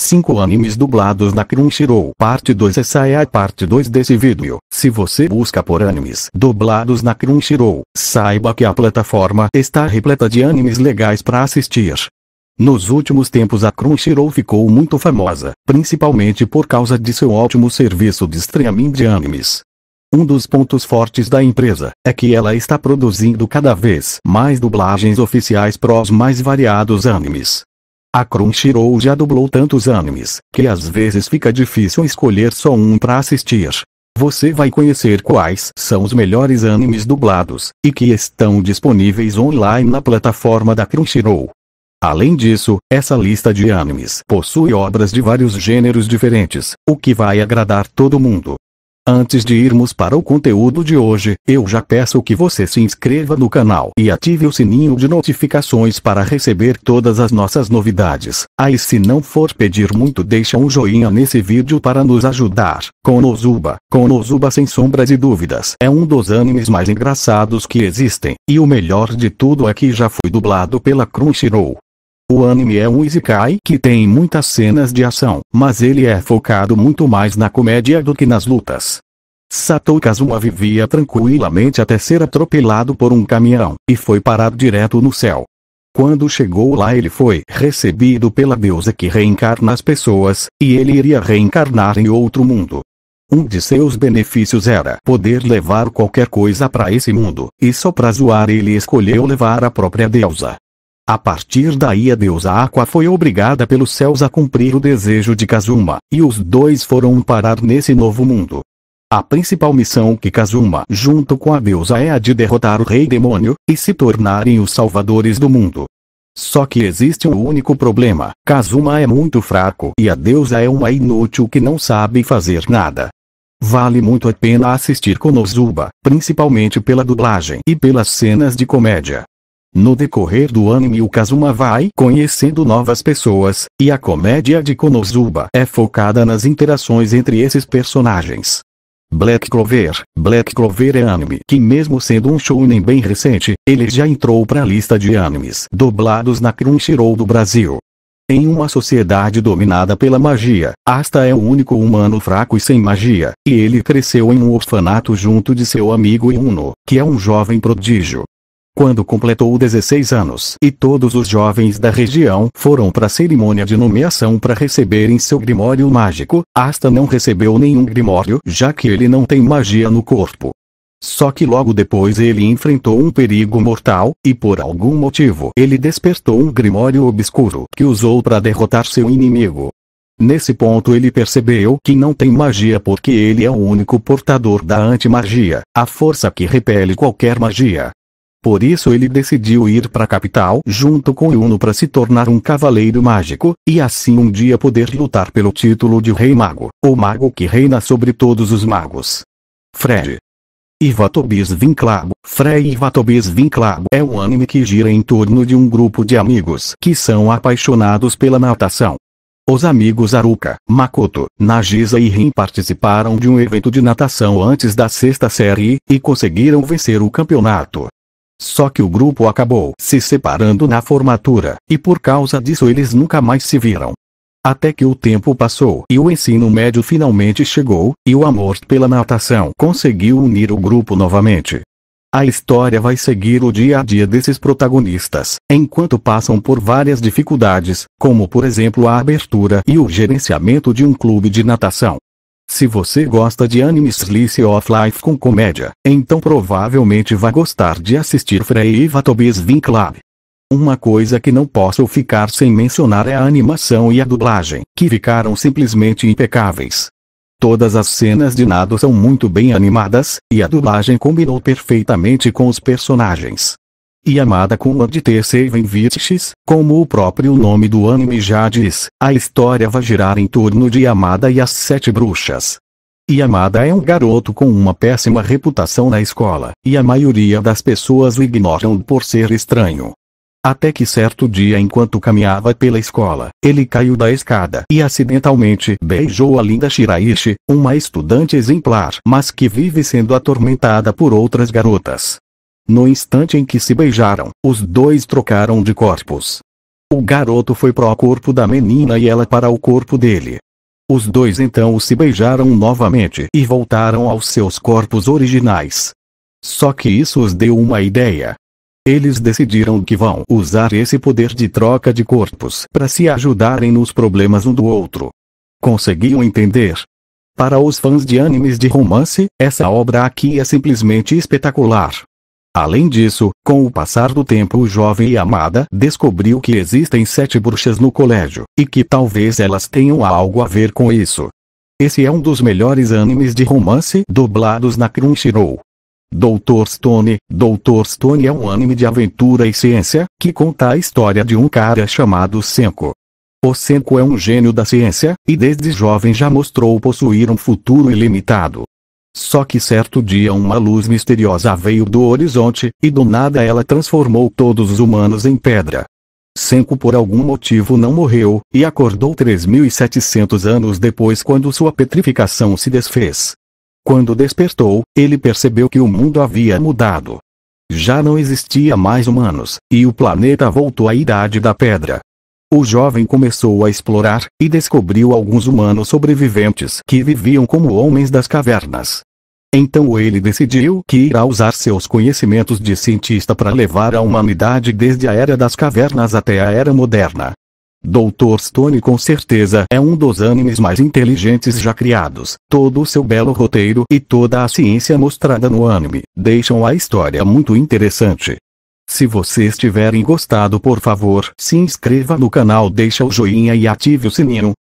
5 animes dublados na Crunchyroll Parte 2 Essa é a parte 2 desse vídeo. Se você busca por animes dublados na Crunchyroll, saiba que a plataforma está repleta de animes legais para assistir. Nos últimos tempos a Crunchyroll ficou muito famosa, principalmente por causa de seu ótimo serviço de streaming de animes. Um dos pontos fortes da empresa é que ela está produzindo cada vez mais dublagens oficiais para os mais variados animes. A Crunchyroll já dublou tantos animes, que às vezes fica difícil escolher só um para assistir. Você vai conhecer quais são os melhores animes dublados, e que estão disponíveis online na plataforma da Crunchyroll. Além disso, essa lista de animes possui obras de vários gêneros diferentes, o que vai agradar todo mundo. Antes de irmos para o conteúdo de hoje, eu já peço que você se inscreva no canal e ative o sininho de notificações para receber todas as nossas novidades. Aí se não for pedir muito deixa um joinha nesse vídeo para nos ajudar. Konosuba, Konosuba sem sombras e dúvidas, é um dos animes mais engraçados que existem, e o melhor de tudo é que já foi dublado pela Crunchyroll. O anime é um isekai que tem muitas cenas de ação, mas ele é focado muito mais na comédia do que nas lutas. Satou Kazuma vivia tranquilamente até ser atropelado por um caminhão, e foi parado direto no céu. Quando chegou lá ele foi recebido pela deusa que reencarna as pessoas, e ele iria reencarnar em outro mundo. Um de seus benefícios era poder levar qualquer coisa para esse mundo, e só para zoar ele escolheu levar a própria deusa. A partir daí a deusa Aqua foi obrigada pelos céus a cumprir o desejo de Kazuma, e os dois foram parar nesse novo mundo. A principal missão que Kazuma junto com a deusa é a de derrotar o rei demônio, e se tornarem os salvadores do mundo. Só que existe um único problema, Kazuma é muito fraco e a deusa é uma inútil que não sabe fazer nada. Vale muito a pena assistir Konosuba, principalmente pela dublagem e pelas cenas de comédia. No decorrer do anime o Kazuma vai conhecendo novas pessoas, e a comédia de Konosuba é focada nas interações entre esses personagens. Black Clover Black Clover é anime que mesmo sendo um shounen bem recente, ele já entrou para a lista de animes dublados na Crunchyroll do Brasil. Em uma sociedade dominada pela magia, Asta é o único humano fraco e sem magia, e ele cresceu em um orfanato junto de seu amigo Yuno, que é um jovem prodígio, quando completou 16 anos. E todos os jovens da região foram para a cerimônia de nomeação para receberem seu grimório mágico. Asta não recebeu nenhum grimório, já que ele não tem magia no corpo. Só que logo depois ele enfrentou um perigo mortal, e por algum motivo ele despertou um grimório obscuro que usou para derrotar seu inimigo. Nesse ponto ele percebeu que não tem magia porque ele é o único portador da antimagia, a força que repele qualquer magia. Por isso ele decidiu ir para a capital junto com Yuno para se tornar um cavaleiro mágico, e assim um dia poder lutar pelo título de Rei Mago, o mago que reina sobre todos os magos. Fred. Ivatobis Vinclabo Frey Ivatobis Vinclabo é um anime que gira em torno de um grupo de amigos que são apaixonados pela natação. Os amigos Aruka, Makoto, Nagisa e Rin participaram de um evento de natação antes da sexta série, e conseguiram vencer o campeonato. Só que o grupo acabou se separando na formatura, e por causa disso eles nunca mais se viram. Até que o tempo passou e o ensino médio finalmente chegou, e o amor pela natação conseguiu unir o grupo novamente. A história vai seguir o dia a dia desses protagonistas, enquanto passam por várias dificuldades, como por exemplo a abertura e o gerenciamento de um clube de natação. Se você gosta de anime Slice of Life com comédia, então provavelmente vai gostar de assistir Frey e Vatobis Vin Club. Uma coisa que não posso ficar sem mencionar é a animação e a dublagem, que ficaram simplesmente impecáveis. Todas as cenas de nado são muito bem animadas, e a dublagem combinou perfeitamente com os personagens e amada Kuma de Terceira Invictus, como o próprio nome do anime já diz, a história vai girar em torno de Yamada e as Sete Bruxas. Yamada é um garoto com uma péssima reputação na escola, e a maioria das pessoas o ignoram por ser estranho. Até que certo dia enquanto caminhava pela escola, ele caiu da escada e acidentalmente beijou a linda Shiraishi, uma estudante exemplar, mas que vive sendo atormentada por outras garotas. No instante em que se beijaram, os dois trocaram de corpos. O garoto foi para o corpo da menina e ela para o corpo dele. Os dois então se beijaram novamente e voltaram aos seus corpos originais. Só que isso os deu uma ideia. Eles decidiram que vão usar esse poder de troca de corpos para se ajudarem nos problemas um do outro. Conseguiam entender? Para os fãs de animes de romance, essa obra aqui é simplesmente espetacular. Além disso, com o passar do tempo o jovem e amada descobriu que existem sete bruxas no colégio, e que talvez elas tenham algo a ver com isso. Esse é um dos melhores animes de romance dublados na Crunchyroll. Doutor Stone Doutor Stone é um anime de aventura e ciência, que conta a história de um cara chamado Senko. O Senko é um gênio da ciência, e desde jovem já mostrou possuir um futuro ilimitado. Só que certo dia uma luz misteriosa veio do horizonte, e do nada ela transformou todos os humanos em pedra. Senko por algum motivo não morreu, e acordou 3.700 anos depois quando sua petrificação se desfez. Quando despertou, ele percebeu que o mundo havia mudado. Já não existia mais humanos, e o planeta voltou à idade da pedra. O jovem começou a explorar, e descobriu alguns humanos sobreviventes que viviam como homens das cavernas. Então ele decidiu que irá usar seus conhecimentos de cientista para levar a humanidade desde a era das cavernas até a era moderna. Doutor Stone com certeza é um dos animes mais inteligentes já criados. Todo o seu belo roteiro e toda a ciência mostrada no anime deixam a história muito interessante. Se vocês tiverem gostado por favor se inscreva no canal deixa o joinha e ative o sininho,